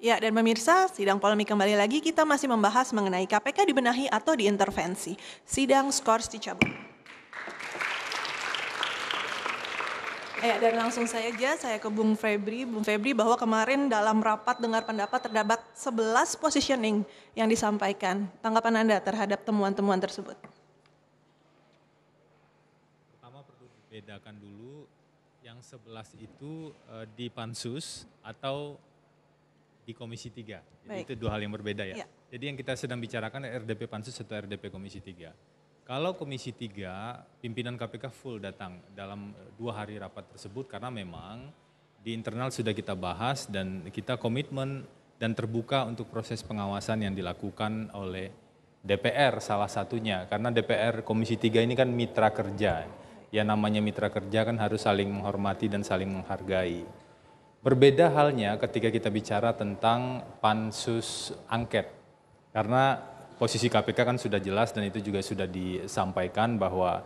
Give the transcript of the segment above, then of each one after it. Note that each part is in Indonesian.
Ya, dan pemirsa, sidang polemik kembali lagi kita masih membahas mengenai KPK dibenahi atau diintervensi. Sidang skors dicabut. Ya, dan langsung saya aja saya ke Bung Febri. Bung Febri bahwa kemarin dalam rapat dengar pendapat terdapat 11 positioning yang disampaikan. Tanggapan Anda terhadap temuan-temuan tersebut? Pertama perlu dibedakan dulu yang 11 itu e, di pansus atau di Komisi 3. Jadi itu dua hal yang berbeda ya. ya. Jadi yang kita sedang bicarakan RDP Pansus atau RDP Komisi 3. Kalau Komisi 3 pimpinan KPK full datang dalam e, dua hari rapat tersebut karena memang di internal sudah kita bahas dan kita komitmen dan terbuka untuk proses pengawasan yang dilakukan oleh DPR salah satunya karena DPR Komisi 3 ini kan mitra kerja. Ya namanya mitra kerja kan harus saling menghormati dan saling menghargai. Berbeda halnya ketika kita bicara tentang pansus angket. Karena posisi KPK kan sudah jelas dan itu juga sudah disampaikan bahwa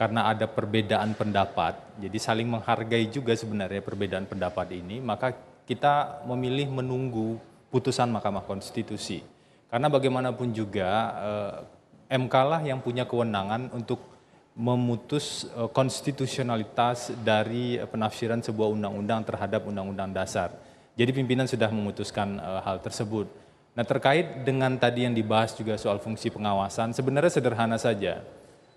karena ada perbedaan pendapat, jadi saling menghargai juga sebenarnya perbedaan pendapat ini, maka kita memilih menunggu putusan Mahkamah Konstitusi. Karena bagaimanapun juga eh, MK lah yang punya kewenangan untuk memutus eh, konstitusionalitas dari eh, penafsiran sebuah undang-undang terhadap undang-undang dasar. Jadi pimpinan sudah memutuskan eh, hal tersebut. Nah, terkait dengan tadi yang dibahas juga soal fungsi pengawasan, sebenarnya sederhana saja.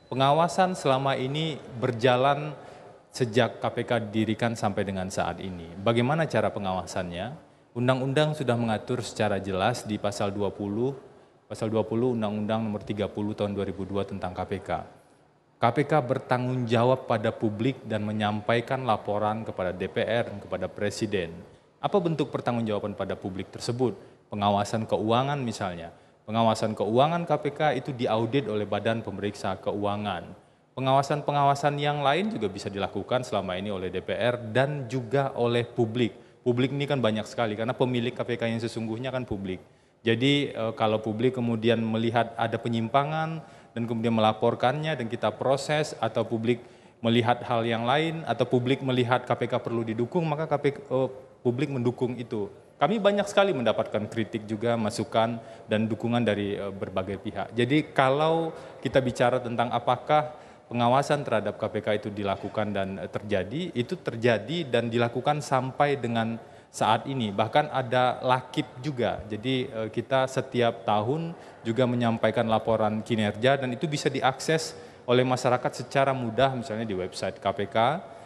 Pengawasan selama ini berjalan sejak KPK didirikan sampai dengan saat ini. Bagaimana cara pengawasannya? Undang-undang sudah mengatur secara jelas di pasal 20, pasal 20 Undang-Undang nomor 30 tahun 2002 tentang KPK KPK bertanggung jawab pada publik dan menyampaikan laporan kepada DPR dan kepada Presiden. Apa bentuk pertanggungjawaban pada publik tersebut? Pengawasan keuangan misalnya. Pengawasan keuangan KPK itu diaudit oleh Badan Pemeriksa Keuangan. Pengawasan-pengawasan yang lain juga bisa dilakukan selama ini oleh DPR dan juga oleh publik. Publik ini kan banyak sekali karena pemilik KPK yang sesungguhnya kan publik. Jadi eh, kalau publik kemudian melihat ada penyimpangan, dan kemudian melaporkannya dan kita proses atau publik melihat hal yang lain atau publik melihat KPK perlu didukung maka KPK, uh, eh, publik mendukung itu. Kami banyak sekali mendapatkan kritik juga, masukan dan dukungan dari uh, berbagai pihak. Jadi kalau kita bicara tentang apakah pengawasan terhadap KPK itu dilakukan dan eh, terjadi, itu terjadi dan dilakukan sampai dengan saat ini. Bahkan ada lakip juga. Jadi eh, kita setiap tahun juga menyampaikan laporan kinerja dan itu bisa diakses oleh masyarakat secara mudah misalnya di website KPK,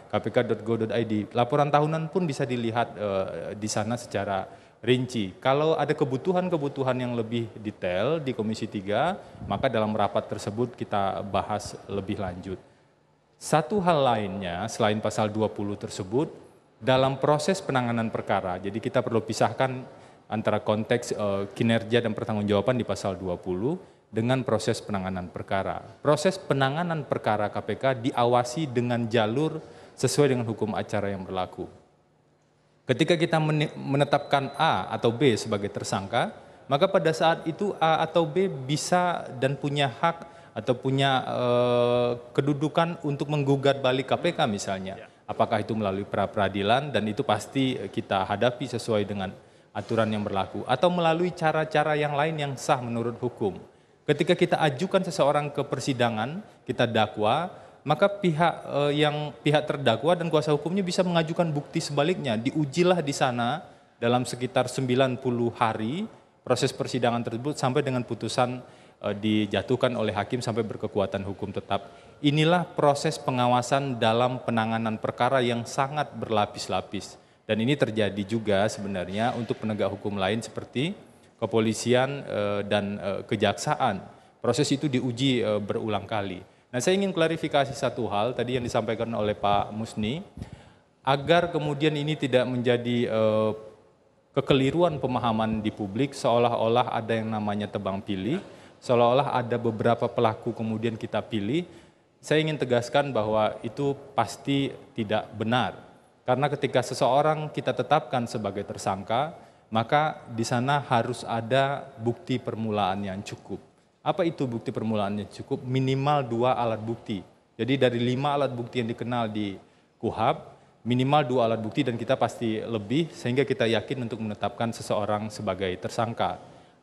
kpk.go.id. Laporan tahunan pun bisa dilihat eh, di sana secara rinci. Kalau ada kebutuhan-kebutuhan yang lebih detail di Komisi 3, maka dalam rapat tersebut kita bahas lebih lanjut. Satu hal lainnya selain pasal 20 tersebut dalam proses penanganan perkara, jadi kita perlu pisahkan antara konteks e, kinerja dan pertanggungjawaban di pasal 20 dengan proses penanganan perkara. Proses penanganan perkara KPK diawasi dengan jalur sesuai dengan hukum acara yang berlaku. Ketika kita menetapkan A atau B sebagai tersangka, maka pada saat itu A atau B bisa dan punya hak atau punya e, kedudukan untuk menggugat balik KPK misalnya apakah itu melalui pra peradilan dan itu pasti eh, kita hadapi sesuai dengan aturan yang berlaku atau melalui cara-cara yang lain yang sah menurut hukum. Ketika kita ajukan seseorang ke persidangan, kita dakwa, maka pihak eh, yang pihak terdakwa dan kuasa hukumnya bisa mengajukan bukti sebaliknya. Diujilah di sana dalam sekitar 90 hari proses persidangan tersebut sampai dengan putusan uh, dijatuhkan oleh hakim sampai berkekuatan hukum tetap. Inilah proses pengawasan dalam penanganan perkara yang sangat berlapis-lapis. Dan ini terjadi juga sebenarnya untuk penegak hukum lain seperti kepolisian uh, dan uh, kejaksaan. Proses itu diuji uh, berulang kali. Nah, saya ingin klarifikasi satu hal tadi yang disampaikan oleh Pak Musni agar kemudian ini tidak menjadi kekeliruan pemahaman di publik seolah-olah ada yang namanya tebang pilih seolah-olah ada beberapa pelaku kemudian kita pilih, saya ingin tegaskan bahwa itu pasti tidak benar. Karena ketika seseorang kita tetapkan sebagai tersangka, maka di sana harus ada bukti permulaan yang cukup. Apa itu bukti permulaannya cukup? Minimal dua alat bukti. Jadi dari lima alat bukti yang dikenal di KUHAP, minimal dua alat bukti dan kita pasti lebih sehingga kita yakin untuk menetapkan seseorang sebagai tersangka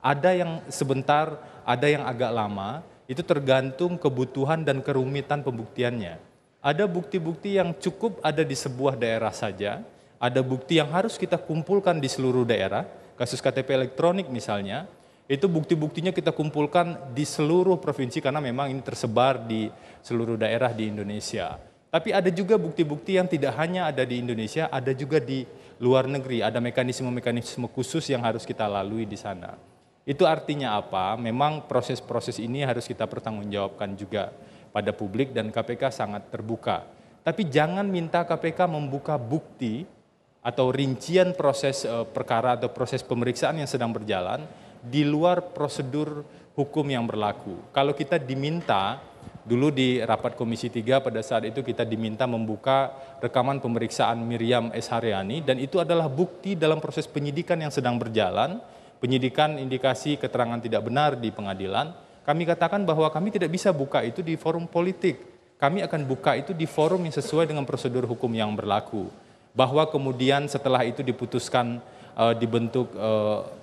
ada yang sebentar, ada yang agak lama, itu tergantung kebutuhan dan kerumitan pembuktiannya. Ada bukti-bukti yang cukup ada di sebuah daerah saja, ada bukti yang harus kita kumpulkan di seluruh daerah, kasus KTP elektronik misalnya, itu bukti-buktinya kita kumpulkan di seluruh provinsi karena memang ini tersebar di seluruh daerah di Indonesia. Tapi ada juga bukti-bukti yang tidak hanya ada di Indonesia, ada juga di luar negeri, ada mekanisme-mekanisme khusus yang harus kita lalui di sana. Itu artinya apa? Memang proses-proses ini harus kita pertanggungjawabkan juga pada publik dan KPK sangat terbuka. Tapi jangan minta KPK membuka bukti atau rincian proses eh, perkara atau proses pemeriksaan yang sedang berjalan di luar prosedur hukum yang berlaku. Kalau kita diminta dulu di rapat komisi 3 pada saat itu kita diminta membuka rekaman pemeriksaan Miriam S Haryani dan itu adalah bukti dalam proses penyidikan yang sedang berjalan penyidikan indikasi keterangan tidak benar di pengadilan, kami katakan bahwa kami tidak bisa buka itu di forum politik. Kami akan buka itu di forum yang sesuai dengan prosedur hukum yang berlaku. Bahwa kemudian setelah itu diputuskan e, dibentuk e,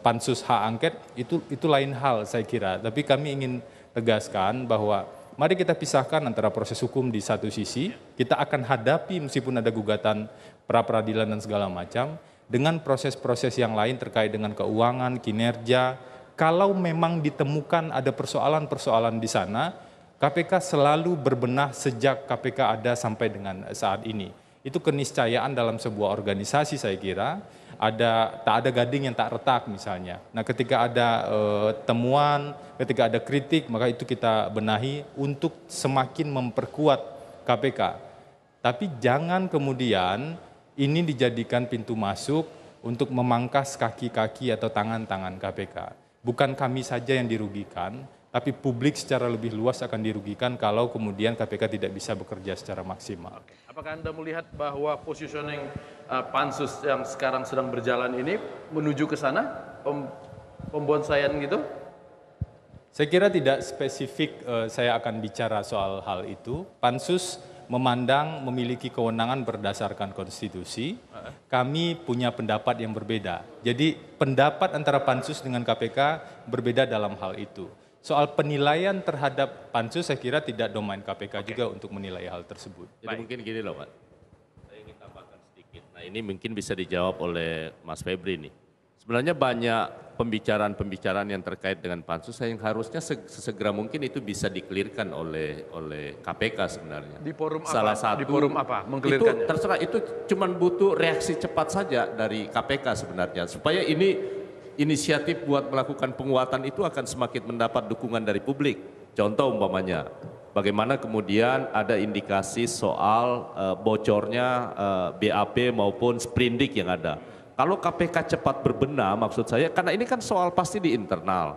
pansus hak angket itu itu lain hal saya kira. Tapi kami ingin tegaskan bahwa mari kita pisahkan antara proses hukum di satu sisi, kita akan hadapi meskipun ada gugatan pra peradilan dan segala macam, dengan proses-proses yang lain terkait dengan keuangan, kinerja. Kalau memang ditemukan ada persoalan-persoalan di sana, KPK selalu berbenah sejak KPK ada sampai dengan saat ini. Itu keniscayaan dalam sebuah organisasi saya kira. Ada tak ada gading yang tak retak misalnya. Nah, ketika ada e, temuan, ketika ada kritik, maka itu kita benahi untuk semakin memperkuat KPK. Tapi jangan kemudian ini dijadikan pintu masuk untuk memangkas kaki-kaki atau tangan-tangan KPK. Bukan kami saja yang dirugikan, tapi publik secara lebih luas akan dirugikan kalau kemudian KPK tidak bisa bekerja secara maksimal. Apakah Anda melihat bahwa positioning uh, pansus yang sekarang sedang berjalan ini menuju ke sana pem pembonsaian gitu? Saya kira tidak spesifik uh, saya akan bicara soal hal itu. Pansus memandang memiliki kewenangan berdasarkan konstitusi, kami punya pendapat yang berbeda. Jadi pendapat antara pansus dengan KPK berbeda dalam hal itu. Soal penilaian terhadap pansus saya kira tidak domain KPK okay. juga untuk menilai hal tersebut. Jadi Baik. mungkin gini loh Pak, saya ingin tambahkan sedikit. Nah ini mungkin bisa dijawab oleh Mas Febri nih. Sebenarnya banyak pembicaraan-pembicaraan yang terkait dengan pansus yang harusnya sesegera mungkin itu bisa dikelirkan oleh oleh KPK sebenarnya. Di forum Salah apa? Satu, di forum apa? Itu terserah itu cuma butuh reaksi cepat saja dari KPK sebenarnya supaya ini inisiatif buat melakukan penguatan itu akan semakin mendapat dukungan dari publik. Contoh umpamanya, bagaimana kemudian ada indikasi soal uh, bocornya uh, eh, BAP maupun sprindik yang ada kalau KPK cepat berbenah maksud saya karena ini kan soal pasti di internal.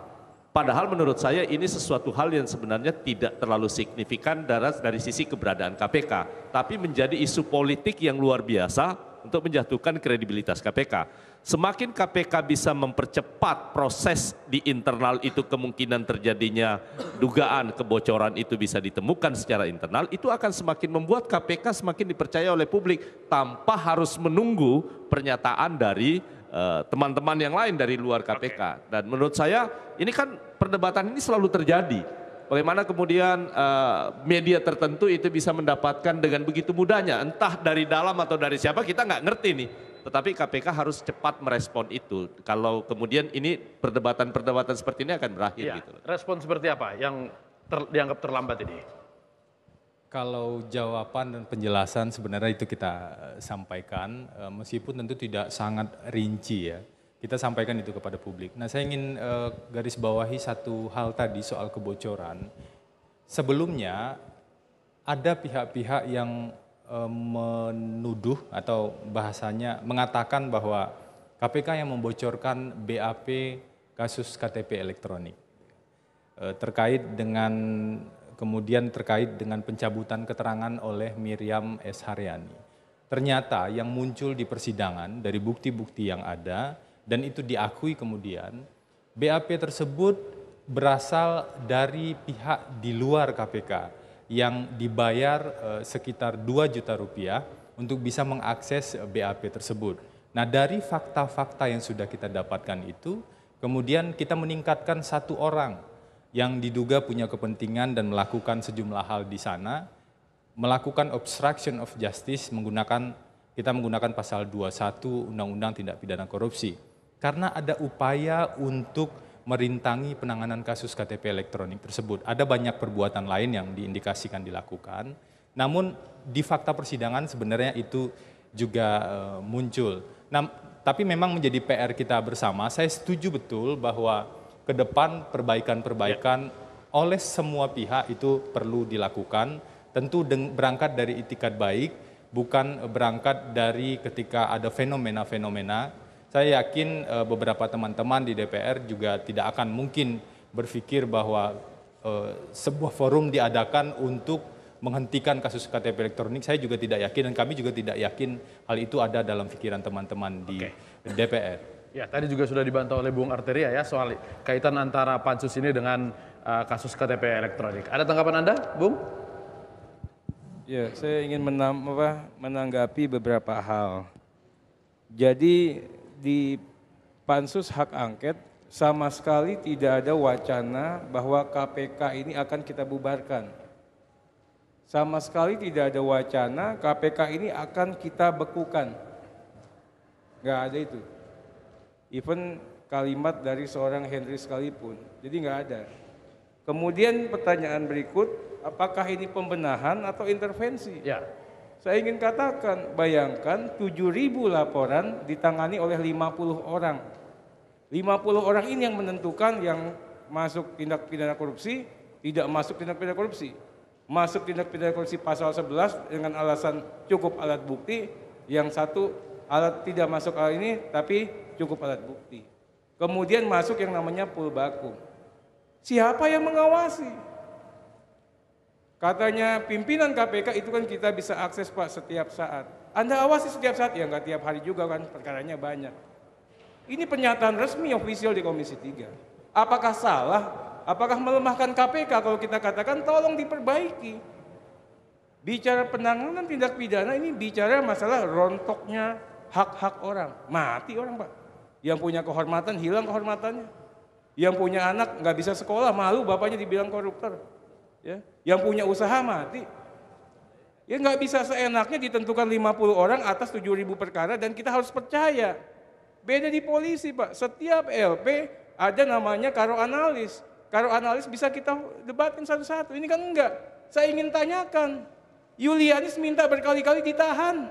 Padahal menurut saya ini sesuatu hal yang sebenarnya tidak terlalu signifikan dari, dari sisi keberadaan KPK, tapi menjadi isu politik yang luar biasa untuk menjatuhkan kredibilitas KPK. Semakin KPK bisa mempercepat proses di internal itu kemungkinan terjadinya dugaan kebocoran itu bisa ditemukan secara internal, itu akan semakin membuat KPK semakin dipercaya oleh publik tanpa harus menunggu pernyataan dari eh, teman-teman uh, yang lain dari luar KPK. Okay. Dan menurut saya ini kan perdebatan ini selalu terjadi Bagaimana kemudian uh, media tertentu itu bisa mendapatkan dengan begitu mudahnya, entah dari dalam atau dari siapa kita nggak ngerti nih. Tetapi KPK harus cepat merespon itu. Kalau kemudian ini perdebatan-perdebatan seperti ini akan berakhir ya, gitu. Respon seperti apa yang ter, dianggap terlambat ini? Kalau jawaban dan penjelasan sebenarnya itu kita eh, sampaikan, eh, meskipun tentu tidak sangat rinci ya kita sampaikan itu kepada publik. Nah, saya ingin uh, garis bawahi satu hal tadi soal kebocoran. Sebelumnya ada pihak-pihak yang uh, menuduh atau bahasanya mengatakan bahwa KPK yang membocorkan BAP kasus KTP elektronik uh, terkait dengan kemudian terkait dengan pencabutan keterangan oleh Miriam S Haryani. Ternyata yang muncul di persidangan dari bukti-bukti yang ada dan itu diakui kemudian, BAP tersebut berasal dari pihak di luar KPK yang dibayar eh, sekitar 2 juta rupiah untuk bisa mengakses eh, BAP tersebut. Nah dari fakta-fakta yang sudah kita dapatkan itu, kemudian kita meningkatkan satu orang yang diduga punya kepentingan dan melakukan sejumlah hal di sana, melakukan obstruction of justice menggunakan kita menggunakan pasal 21 Undang-Undang Tindak Pidana Korupsi. Karena ada upaya untuk merintangi penanganan kasus KTP elektronik tersebut. Ada banyak perbuatan lain yang diindikasikan dilakukan, namun di fakta persidangan sebenarnya itu juga eh, muncul. Nah, tapi memang menjadi PR kita bersama. Saya setuju betul bahwa ke depan perbaikan-perbaikan ya. oleh semua pihak itu perlu dilakukan, tentu berangkat dari itikat baik, bukan berangkat dari ketika ada fenomena-fenomena saya yakin eh, beberapa teman-teman di DPR juga tidak akan mungkin berpikir bahwa eh, sebuah forum diadakan untuk menghentikan kasus KTP elektronik. Saya juga tidak yakin dan kami juga tidak yakin hal itu ada dalam pikiran teman-teman di okay. DPR. Ya, tadi juga sudah dibantah oleh Bung Arteria ya soal kaitan antara pansus ini dengan uh, kasus KTP elektronik. Ada tanggapan Anda, Bung? Ya, saya ingin menanggapi beberapa hal. Jadi di pansus hak angket sama sekali tidak ada wacana bahwa KPK ini akan kita bubarkan. Sama sekali tidak ada wacana KPK ini akan kita bekukan. Nggak ada itu. Even kalimat dari seorang Henry sekalipun. Jadi nggak ada. Kemudian pertanyaan berikut, apakah ini pembenahan atau intervensi? Ya. Saya ingin katakan, bayangkan 7.000 laporan ditangani oleh 50 orang. 50 orang ini yang menentukan yang masuk tindak pidana korupsi, tidak masuk tindak pidana korupsi. Masuk tindak pidana korupsi pasal 11 dengan alasan cukup alat bukti, yang satu alat tidak masuk alat ini tapi cukup alat bukti. Kemudian masuk yang namanya pul Siapa yang mengawasi? Katanya pimpinan KPK itu kan kita bisa akses Pak setiap saat. Anda awasi setiap saat, ya nggak tiap hari juga kan, perkaranya banyak. Ini pernyataan resmi ofisial di Komisi 3. Apakah salah? Apakah melemahkan KPK kalau kita katakan tolong diperbaiki? Bicara penanganan tindak pidana ini bicara masalah rontoknya hak-hak orang. Mati orang Pak. Yang punya kehormatan hilang kehormatannya. Yang punya anak nggak bisa sekolah, malu bapaknya dibilang koruptor. Ya. Yang punya usaha mati. Ya nggak bisa seenaknya ditentukan 50 orang atas 7.000 perkara dan kita harus percaya. Beda di polisi Pak, setiap LP ada namanya karo analis. Karo analis bisa kita debatin satu-satu, ini kan enggak. Saya ingin tanyakan, Yulianis minta berkali-kali ditahan.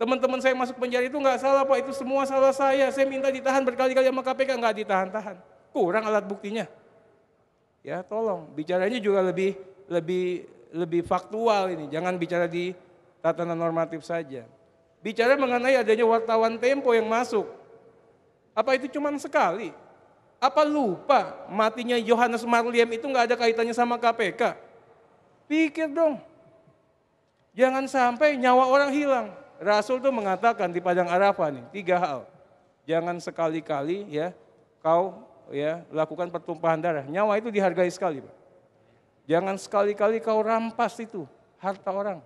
Teman-teman saya masuk penjara itu nggak salah Pak, itu semua salah saya. Saya minta ditahan berkali-kali sama KPK, nggak ditahan-tahan. Kurang alat buktinya. Ya, tolong bicaranya juga lebih lebih lebih faktual ini. Jangan bicara di tatanan normatif saja. Bicara mengenai adanya wartawan Tempo yang masuk. Apa itu cuma sekali? Apa lupa matinya Johannes Marliem itu nggak ada kaitannya sama KPK? Pikir dong. Jangan sampai nyawa orang hilang. Rasul tuh mengatakan di Padang Arafah nih, tiga hal. Jangan sekali-kali ya kau ya lakukan pertumpahan darah. Nyawa itu dihargai sekali, Pak. Jangan sekali-kali kau rampas itu harta orang.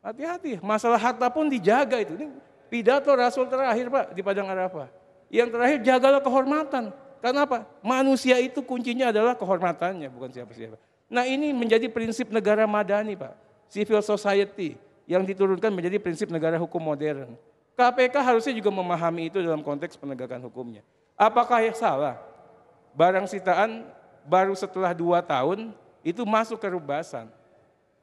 Hati-hati, masalah harta pun dijaga itu. Ini pidato Rasul terakhir, Pak, di Padang Arafah. Yang terakhir jagalah kehormatan. Karena apa? Manusia itu kuncinya adalah kehormatannya, bukan siapa-siapa. Nah, ini menjadi prinsip negara madani, Pak. Civil society yang diturunkan menjadi prinsip negara hukum modern. KPK harusnya juga memahami itu dalam konteks penegakan hukumnya. Apakah yang salah? Barang sitaan baru setelah dua tahun itu masuk ke rubasan.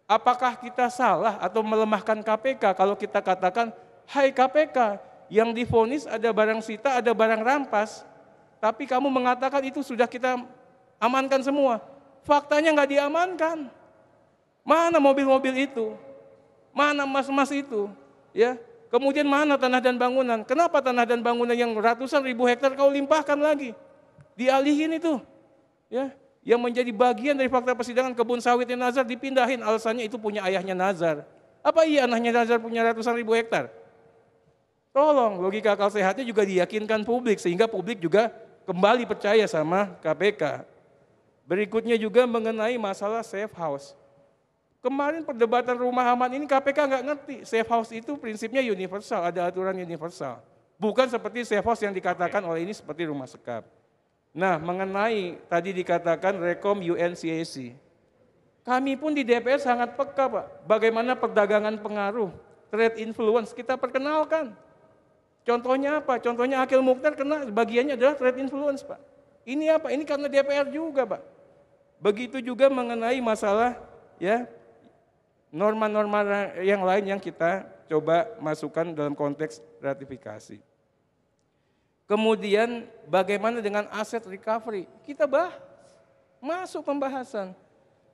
Apakah kita salah atau melemahkan KPK kalau kita katakan, hai KPK, yang difonis ada barang sita, ada barang rampas, tapi kamu mengatakan itu sudah kita amankan semua. Faktanya nggak diamankan. Mana mobil-mobil itu? Mana mas-mas itu? Ya, Kemudian mana tanah dan bangunan? Kenapa tanah dan bangunan yang ratusan ribu hektar kau limpahkan lagi? Dialihin itu. Ya, yang menjadi bagian dari fakta persidangan kebun sawitnya Nazar dipindahin alasannya itu punya ayahnya Nazar. Apa iya anaknya Nazar punya ratusan ribu hektar? Tolong logika akal sehatnya juga diyakinkan publik sehingga publik juga kembali percaya sama KPK. Berikutnya juga mengenai masalah safe house. Kemarin perdebatan rumah aman ini KPK nggak ngerti. Safe house itu prinsipnya universal, ada aturan universal. Bukan seperti safe house yang dikatakan oleh ini seperti rumah sekap. Nah, mengenai tadi dikatakan rekom UNCAC. Kami pun di DPR sangat peka, Pak. Bagaimana perdagangan pengaruh, trade influence kita perkenalkan. Contohnya apa? Contohnya Akil Mukhtar kena bagiannya adalah trade influence, Pak. Ini apa? Ini karena DPR juga, Pak. Begitu juga mengenai masalah ya norma-norma yang lain yang kita coba masukkan dalam konteks ratifikasi. Kemudian bagaimana dengan aset recovery? Kita bah masuk pembahasan.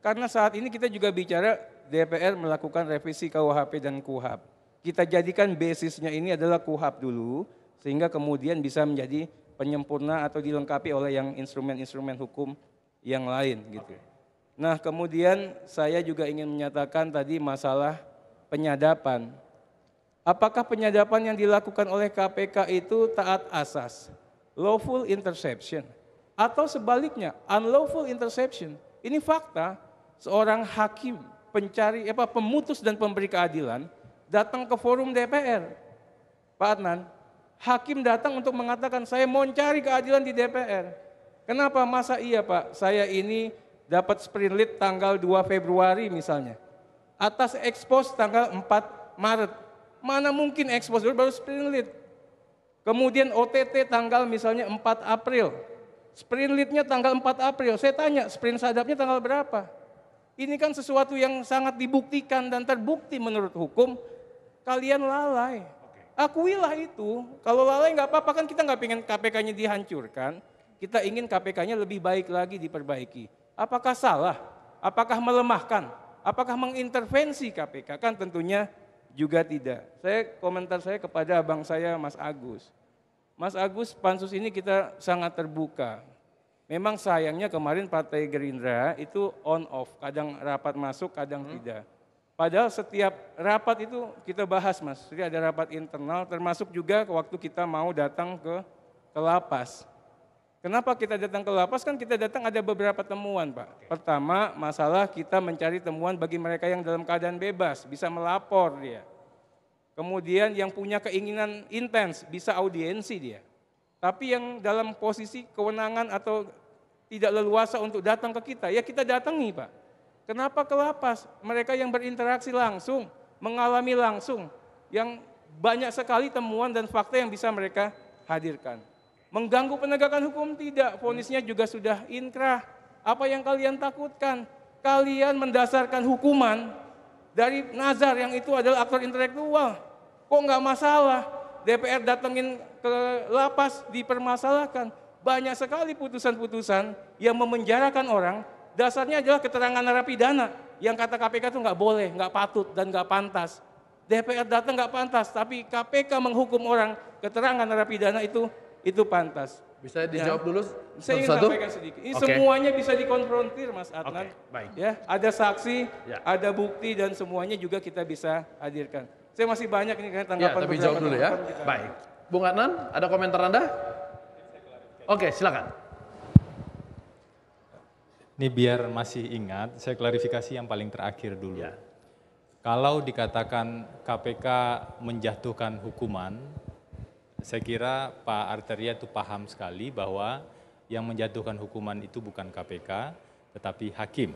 Karena saat ini kita juga bicara DPR melakukan revisi KUHP dan KUHAP. Kita jadikan basisnya ini adalah KUHAP dulu, sehingga kemudian bisa menjadi penyempurna atau dilengkapi oleh yang instrumen-instrumen hukum yang lain gitu. Nah, kemudian saya juga ingin menyatakan tadi masalah penyadapan. Apakah penyadapan yang dilakukan oleh KPK itu taat asas, lawful interception, atau sebaliknya unlawful interception? Ini fakta seorang hakim pencari apa pemutus dan pemberi keadilan datang ke forum DPR. Pak Adnan, hakim datang untuk mengatakan saya mau cari keadilan di DPR. Kenapa? Masa iya Pak, saya ini dapat sprint lead tanggal 2 Februari misalnya. Atas expose tanggal 4 Maret. Mana mungkin expose dulu baru sprint lead. Kemudian OTT tanggal misalnya 4 April. Sprint leadnya tanggal 4 April. Saya tanya sprint sadapnya tanggal berapa? Ini kan sesuatu yang sangat dibuktikan dan terbukti menurut hukum. Kalian lalai. Akuilah itu. Kalau lalai nggak apa-apa kan kita nggak pengen KPK-nya dihancurkan. Kita ingin KPK-nya lebih baik lagi diperbaiki. Apakah salah? Apakah melemahkan? Apakah mengintervensi KPK? Kan tentunya juga tidak. Saya komentar saya kepada abang saya Mas Agus. Mas Agus, pansus ini kita sangat terbuka. Memang sayangnya kemarin Partai Gerindra itu on off, kadang rapat masuk, kadang hmm. tidak. Padahal setiap rapat itu kita bahas mas, jadi ada rapat internal termasuk juga waktu kita mau datang ke, ke lapas. Kenapa kita datang ke lapas? Kan kita datang ada beberapa temuan, Pak. Pertama, masalah kita mencari temuan bagi mereka yang dalam keadaan bebas, bisa melapor dia. Kemudian yang punya keinginan intens, bisa audiensi dia. Tapi yang dalam posisi kewenangan atau tidak leluasa untuk datang ke kita, ya kita datangi, Pak. Kenapa ke lapas? Mereka yang berinteraksi langsung, mengalami langsung, yang banyak sekali temuan dan fakta yang bisa mereka hadirkan. Mengganggu penegakan hukum? Tidak. Fonisnya juga sudah inkrah. Apa yang kalian takutkan? Kalian mendasarkan hukuman dari nazar yang itu adalah aktor intelektual. Kok nggak masalah? DPR datengin ke lapas dipermasalahkan. Banyak sekali putusan-putusan yang memenjarakan orang dasarnya adalah keterangan narapidana yang kata KPK itu nggak boleh, nggak patut dan nggak pantas. DPR datang nggak pantas, tapi KPK menghukum orang keterangan narapidana itu itu pantas. Bisa ya. dijawab ya. dulu Saya ingin satu? sampaikan sedikit. Ini okay. semuanya bisa dikonfrontir Mas Adnan. Okay, baik. Ya, ada saksi, ya. ada bukti dan semuanya juga kita bisa hadirkan. Saya masih banyak ini kan tanggapan. Ya, tapi jawab dulu ya. Kita. Baik. Bung Adnan, ada komentar Anda? Oke, okay, silakan. Ini biar masih ingat, saya klarifikasi yang paling terakhir dulu. Ya. Kalau dikatakan KPK menjatuhkan hukuman, saya kira Pak Arteria itu paham sekali bahwa yang menjatuhkan hukuman itu bukan KPK, tetapi hakim.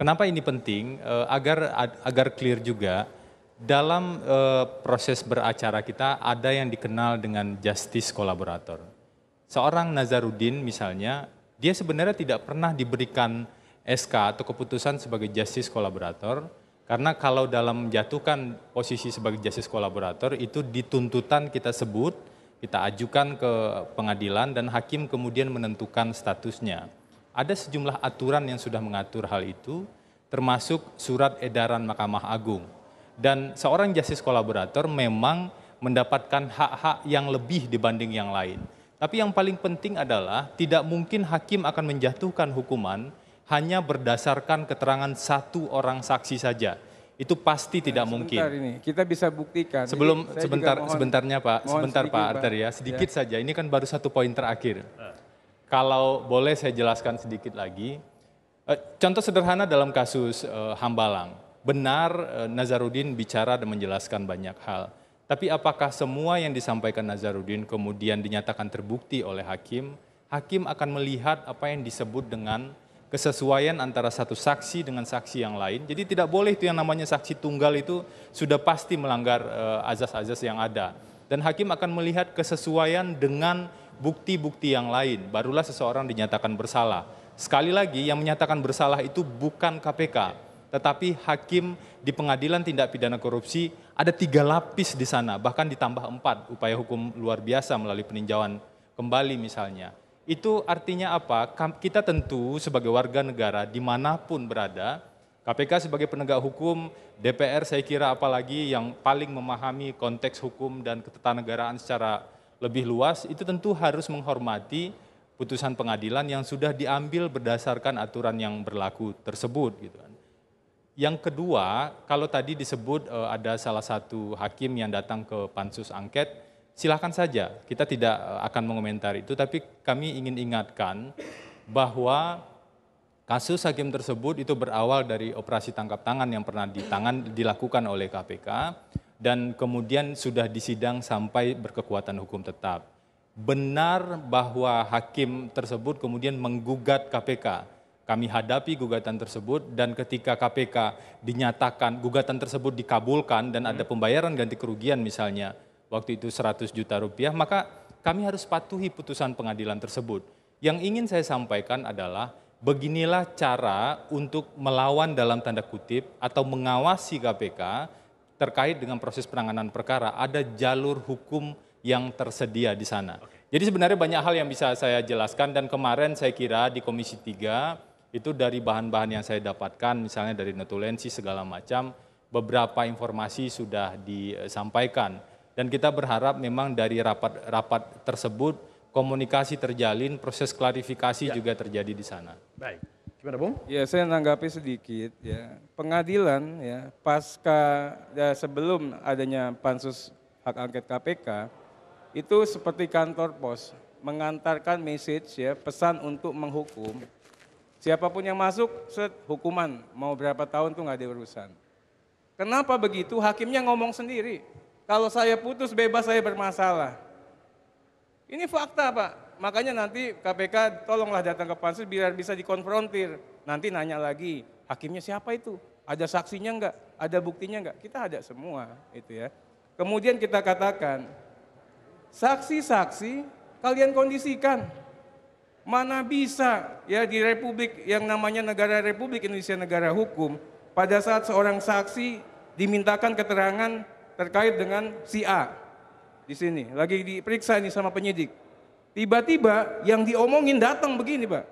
Kenapa ini penting? Eh, agar agar clear juga dalam eh, proses beracara kita ada yang dikenal dengan justice kolaborator. Seorang Nazarudin misalnya, dia sebenarnya tidak pernah diberikan SK atau keputusan sebagai justice kolaborator, karena kalau dalam menjatuhkan posisi sebagai justice kolaborator itu dituntutan kita sebut, kita ajukan ke pengadilan dan hakim kemudian menentukan statusnya. Ada sejumlah aturan yang sudah mengatur hal itu, termasuk surat edaran Mahkamah Agung. Dan seorang justice kolaborator memang mendapatkan hak-hak yang lebih dibanding yang lain. Tapi yang paling penting adalah tidak mungkin hakim akan menjatuhkan hukuman hanya berdasarkan keterangan satu orang saksi saja. Itu pasti nah, tidak mungkin. ini kita bisa buktikan. Sebelum ini sebentar mohon, sebentarnya Pak, sebentar sedikit, Pak Arter ya, sedikit ya. saja. Ini kan baru satu poin terakhir. Ya. Kalau boleh saya jelaskan sedikit lagi. Eh, contoh sederhana dalam kasus eh, Hambalang. Benar eh, Nazarudin bicara dan menjelaskan banyak hal. Tapi apakah semua yang disampaikan Nazarudin kemudian dinyatakan terbukti oleh hakim? Hakim akan melihat apa yang disebut dengan kesesuaian antara satu saksi dengan saksi yang lain. Jadi tidak boleh itu yang namanya saksi tunggal itu sudah pasti melanggar eh, azas-azas yang ada. Dan hakim akan melihat kesesuaian dengan bukti-bukti yang lain, barulah seseorang dinyatakan bersalah. Sekali lagi, yang menyatakan bersalah itu bukan KPK, tetapi hakim di pengadilan tindak pidana korupsi ada tiga lapis di sana, bahkan ditambah empat upaya hukum luar biasa melalui peninjauan kembali misalnya. Itu artinya apa? Kita tentu sebagai warga negara dimanapun berada, KPK sebagai penegak hukum, DPR saya kira apalagi yang paling memahami konteks hukum dan ketatanegaraan secara lebih luas, itu tentu harus menghormati putusan pengadilan yang sudah diambil berdasarkan aturan yang berlaku tersebut. Gitu kan. Yang kedua, kalau tadi disebut eh, ada salah satu hakim yang datang ke pansus angket, silahkan saja, kita tidak eh, akan mengomentari itu, tapi kami ingin ingatkan bahwa kasus hakim tersebut itu berawal dari operasi tangkap tangan yang pernah ditangan, dilakukan oleh KPK dan kemudian sudah disidang sampai berkekuatan hukum tetap. Benar bahwa hakim tersebut kemudian menggugat KPK. Kami hadapi gugatan tersebut dan ketika KPK dinyatakan gugatan tersebut dikabulkan dan ada hmm. pembayaran ganti kerugian misalnya, waktu itu 100 juta rupiah, maka kami harus patuhi putusan pengadilan tersebut. Yang ingin saya sampaikan adalah beginilah cara untuk melawan dalam tanda kutip atau mengawasi KPK terkait dengan proses penanganan perkara. Ada jalur hukum yang tersedia di sana. Jadi sebenarnya banyak hal yang bisa saya jelaskan dan kemarin saya kira di Komisi 3 itu dari bahan-bahan yang saya dapatkan misalnya dari notulensi segala macam beberapa informasi sudah disampaikan. Dan kita berharap memang dari rapat-rapat tersebut komunikasi terjalin, proses klarifikasi ya. juga terjadi di sana. Baik. Gimana Bung? Ya saya menanggapi sedikit ya. Pengadilan ya pasca ya, sebelum adanya pansus hak angket KPK itu seperti kantor pos mengantarkan message ya pesan untuk menghukum siapapun yang masuk set hukuman mau berapa tahun tuh nggak ada urusan. Kenapa begitu? Hakimnya ngomong sendiri. Kalau saya putus bebas saya bermasalah. Ini fakta Pak. Makanya nanti KPK tolonglah datang ke pansus biar bisa dikonfrontir. Nanti nanya lagi, hakimnya siapa itu? Ada saksinya enggak? Ada buktinya enggak? Kita ada semua, itu ya. Kemudian kita katakan, saksi-saksi kalian kondisikan. Mana bisa ya di republik yang namanya negara republik Indonesia negara hukum, pada saat seorang saksi dimintakan keterangan terkait dengan si A di sini. Lagi diperiksa ini sama penyidik. Tiba-tiba yang diomongin datang begini, Pak.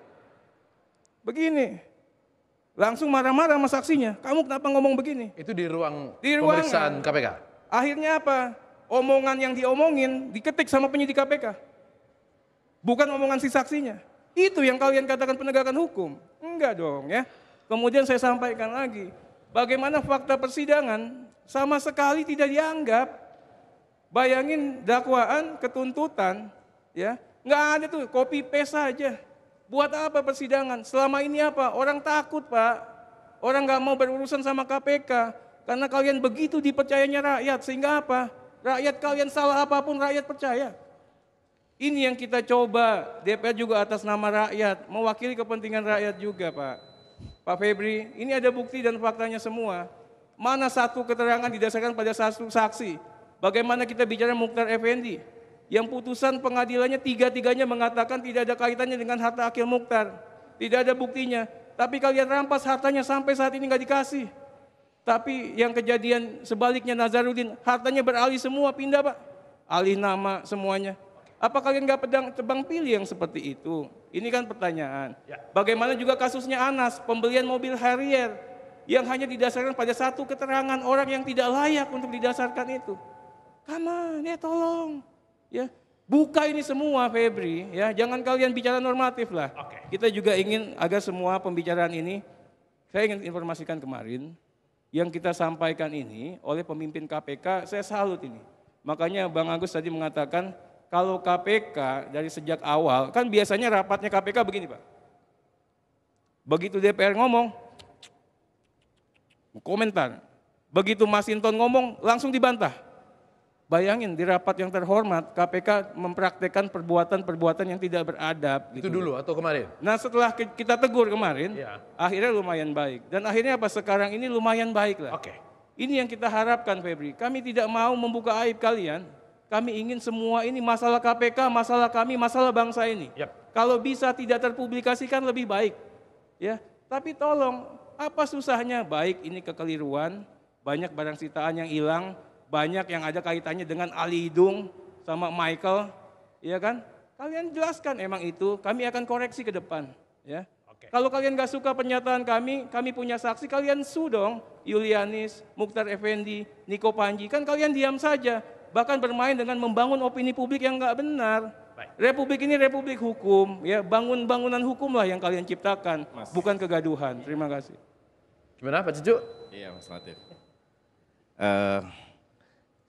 Begini. Langsung marah-marah sama saksinya. Kamu kenapa ngomong begini? Itu di ruang di ruang pemeriksaan KPK. Akhirnya apa? Omongan yang diomongin diketik sama penyidik KPK. Bukan omongan si saksinya. Itu yang kalian katakan penegakan hukum. Enggak dong ya. Kemudian saya sampaikan lagi, Bagaimana fakta persidangan sama sekali tidak dianggap. Bayangin dakwaan, ketuntutan, ya nggak ada tuh copy paste saja. Buat apa persidangan? Selama ini apa? Orang takut pak, orang nggak mau berurusan sama KPK karena kalian begitu dipercayanya rakyat sehingga apa? Rakyat kalian salah apapun rakyat percaya. Ini yang kita coba, DPR juga atas nama rakyat, mewakili kepentingan rakyat juga, Pak. Pak Febri, ini ada bukti dan faktanya semua. Mana satu keterangan didasarkan pada satu saksi? Bagaimana kita bicara Mukhtar Effendi? Yang putusan pengadilannya tiga-tiganya mengatakan tidak ada kaitannya dengan harta akil Mukhtar. Tidak ada buktinya. Tapi kalian rampas hartanya sampai saat ini nggak dikasih. Tapi yang kejadian sebaliknya nazarudin hartanya beralih semua pindah pak. Alih nama semuanya. Apa kalian nggak pedang tebang pilih yang seperti itu? Ini kan pertanyaan. Ya. Bagaimana juga kasusnya Anas, pembelian mobil Harrier yang hanya didasarkan pada satu keterangan orang yang tidak layak untuk didasarkan itu. Kaman, ya tolong. Ya, buka ini semua Febri, ya. Jangan kalian bicara normatif lah. Okay. Kita juga ingin agar semua pembicaraan ini saya ingin informasikan kemarin yang kita sampaikan ini oleh pemimpin KPK, saya salut ini. Makanya Bang Agus tadi mengatakan kalau KPK dari sejak awal, kan biasanya rapatnya KPK begini Pak. Begitu DPR ngomong, komentar. Begitu Masinton ngomong, langsung dibantah. Bayangin di rapat yang terhormat, KPK mempraktekkan perbuatan-perbuatan yang tidak beradab. Itu gitu. dulu atau kemarin? Nah setelah kita tegur kemarin, ya. akhirnya lumayan baik. Dan akhirnya apa sekarang ini lumayan baik lah. Oke. Okay. Ini yang kita harapkan Febri. Kami tidak mau membuka aib kalian. Kami ingin semua ini masalah KPK, masalah kami, masalah bangsa ini. Ya. Kalau bisa tidak terpublikasikan lebih baik. Ya, tapi tolong apa susahnya? Baik ini kekeliruan, banyak barang sitaan yang hilang, banyak yang ada kaitannya dengan Ali Hidung sama Michael, ya kan? Kalian jelaskan emang itu, kami akan koreksi ke depan, ya. Oke. Kalau kalian gak suka pernyataan kami, kami punya saksi, kalian su dong. Yulianis, Mukhtar Effendi, Niko Panji, kan kalian diam saja bahkan bermain dengan membangun opini publik yang nggak benar. Baik. Republik ini republik hukum, ya bangun bangunan hukumlah yang kalian ciptakan, Mas. bukan kegaduhan. Terima kasih. Gimana Pak Cucu? Iya Mas Latif. Uh,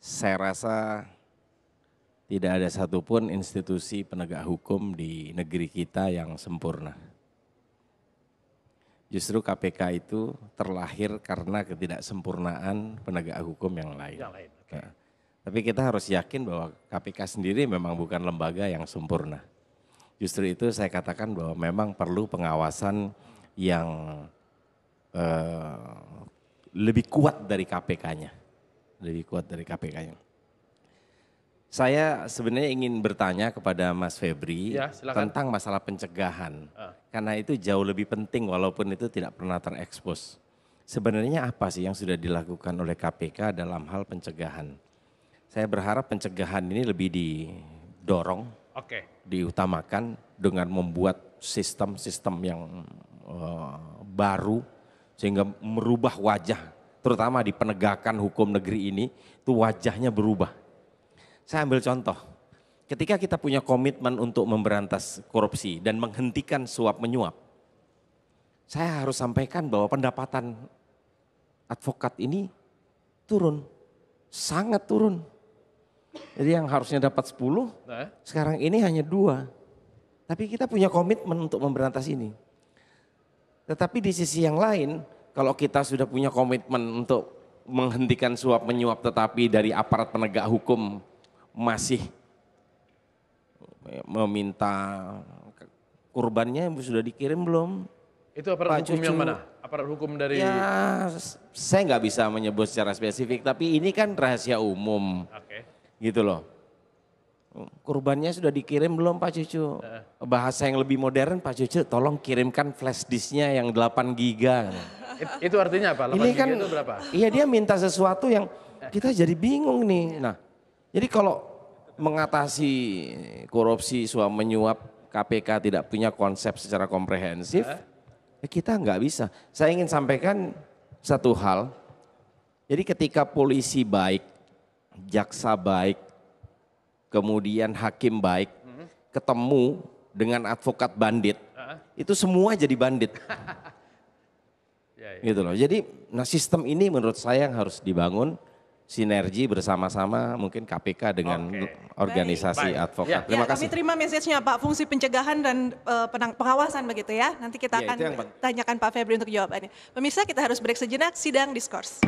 saya rasa tidak ada satupun institusi penegak hukum di negeri kita yang sempurna. Justru KPK itu terlahir karena ketidaksempurnaan penegak hukum yang lain. Yang lain. Okay. Nah, tapi kita harus yakin bahwa KPK sendiri memang bukan lembaga yang sempurna. Justru itu saya katakan bahwa memang perlu pengawasan yang eh, lebih kuat dari KPK-nya. Lebih kuat dari KPK-nya. Saya sebenarnya ingin bertanya kepada Mas Febri ya, tentang masalah pencegahan. Uh. Karena itu jauh lebih penting walaupun itu tidak pernah terekspos. Sebenarnya apa sih yang sudah dilakukan oleh KPK dalam hal pencegahan? Saya berharap pencegahan ini lebih didorong, okay. diutamakan dengan membuat sistem-sistem yang uh, baru sehingga merubah wajah, terutama di penegakan hukum negeri ini, itu wajahnya berubah. Saya ambil contoh, ketika kita punya komitmen untuk memberantas korupsi dan menghentikan suap menyuap, saya harus sampaikan bahwa pendapatan advokat ini turun, sangat turun. Jadi yang harusnya dapat 10, nah. sekarang ini hanya dua. Tapi kita punya komitmen untuk memberantas ini. Tetapi di sisi yang lain, kalau kita sudah punya komitmen untuk menghentikan suap menyuap tetapi dari aparat penegak hukum masih meminta kurbannya yang sudah dikirim belum? Itu aparat Pak hukum Cucu. yang mana? Aparat hukum dari? Ya, saya nggak bisa menyebut secara spesifik, tapi ini kan rahasia umum. Okay gitu loh. Kurbannya sudah dikirim belum Pak Cucu? Eh. Bahasa yang lebih modern Pak Cucu tolong kirimkan flash disknya yang 8 giga. itu artinya apa? 8 Ini kan, itu berapa? Iya dia minta sesuatu yang eh. kita jadi bingung nih. Iya. Nah jadi kalau mengatasi korupsi suap menyuap KPK tidak punya konsep secara komprehensif, eh. ya kita nggak bisa. Saya ingin sampaikan satu hal. Jadi ketika polisi baik, jaksa baik, kemudian hakim baik, ketemu dengan advokat bandit, itu semua jadi bandit. Ya, ya. Gitu loh. Jadi, nah sistem ini menurut saya yang harus dibangun sinergi bersama-sama mungkin KPK dengan okay. organisasi Baik. advokat. Ya. Terima ya, kasih. Kami terima message-nya Pak, fungsi pencegahan dan uh, pengawasan begitu ya. Nanti kita ya, akan tanyakan Pak Febri untuk jawabannya. Pemirsa kita harus break sejenak, sidang diskurs.